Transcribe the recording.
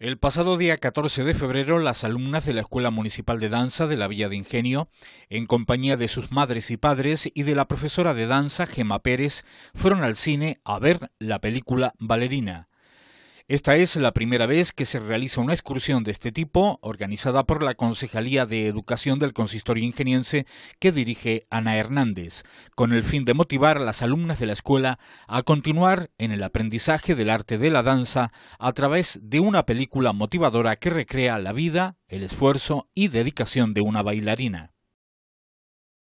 El pasado día 14 de febrero, las alumnas de la Escuela Municipal de Danza de la Villa de Ingenio, en compañía de sus madres y padres y de la profesora de danza Gema Pérez, fueron al cine a ver la película Valerina. Esta es la primera vez que se realiza una excursión de este tipo, organizada por la Concejalía de Educación del Consistorio Ingeniense que dirige Ana Hernández, con el fin de motivar a las alumnas de la escuela a continuar en el aprendizaje del arte de la danza a través de una película motivadora que recrea la vida, el esfuerzo y dedicación de una bailarina.